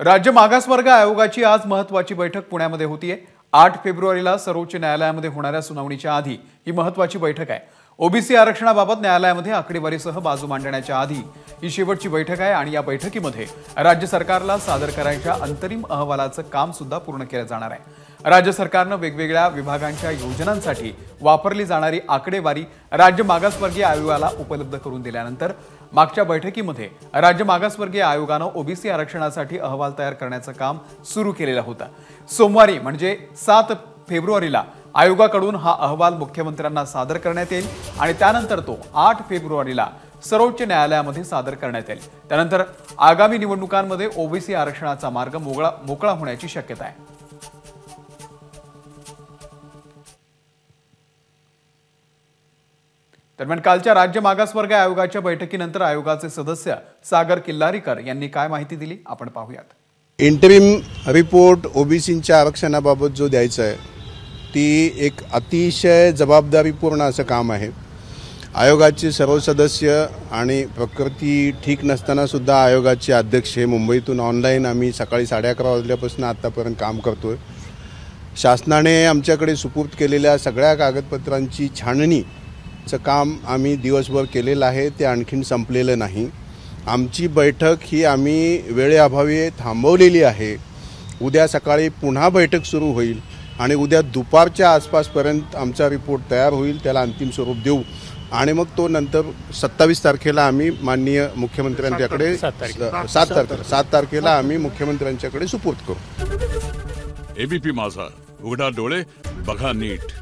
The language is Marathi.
राज्य मागासवर्ग आयोगाची आज महत्वाची बैठक पुण्यामध्ये होतीये आठ फेब्रुवारीला सर्वोच्च न्यायालयामध्ये होणाऱ्या सुनावणीच्या आधी ही महत्वाची बैठक आहे ओबीसी आरक्षणाबाबत न्यायालयामध्ये आकडेवारीसह बाजू मांडण्याच्या आधी ही शेवटची बैठक आहे आणि या बैठकीमध्ये राज्य सरकारला सादर करायच्या अंतरिम अहवालाचं काम सुद्धा पूर्ण केलं जाणार आहे राज्य सरकारनं वेगवेगळ्या विभागांच्या योजनांसाठी वापरली जाणारी आकडेवारी राज्य मागासवर्गीय आयोगाला उपलब्ध करून दिल्यानंतर मागच्या बैठकीमध्ये राज्य मागासवर्गीय आयोगानं ओबीसी आरक्षणासाठी अहवाल तयार करण्याचं काम सुरू केलेलं होतं सोमवारी म्हणजे सात फेब्रुवारीला आयोगाकडून हा अहवाल मुख्यमंत्र्यांना सादर करण्यात येईल आणि त्यानंतर तो आठ फेब्रुवारीला सर्वोच्च न्यायालयामध्ये सादर करण्यात येईल त्यानंतर आगामी निवडणुकांमध्ये ओबीसी आरक्षणाचा मार्ग मोकळा मोकळा होण्याची शक्यता आहे दरम्यान कालच्या राज्य मागासवर्ग आयोगाच्या बैठकीनंतर आयोगाचे सदस्य सागर किल्लारीकर यांनी काय माहिती दिली आपण पाहूयात इंटरिम रिपोर्ट ओबीसीच्या आरक्षणाबाबत जो द्यायचा आहे ती एक अतिशय जबाबदारीपूर्ण असं काम आहे आयोगाचे सर्व सदस्य आणि प्रकृती ठीक नसतानासुद्धा आयोगाचे अध्यक्ष हे मुंबईतून ऑनलाईन आम्ही सकाळी साडे अकरा वाजल्यापासून आत्तापर्यंत काम करतो आहे शासनाने आमच्याकडे सुपूर्द केलेल्या सगळ्या कागदपत्रांची छाननीचं काम आम्ही दिवसभर केलेलं आहे ते आणखीन संपलेलं नाही आमची बैठक ही आम्ही वेळेअभावी थांबवलेली आहे उद्या सकाळी पुन्हा बैठक सुरू होईल आणि उद्या दुपारच्या आसपासपर्यंत आमचा रिपोर्ट तयार होईल त्याला अंतिम स्वरूप देऊ आणि मग तो नंतर सत्तावीस तारखेला आम्ही माननीय मुख्यमंत्र्यांच्याकडे सात तारखेला सात तारखेला आम्ही मुख्यमंत्र्यांच्याकडे सुपूर्द करू एबीपी माझा उघडा डोळे बघा नीट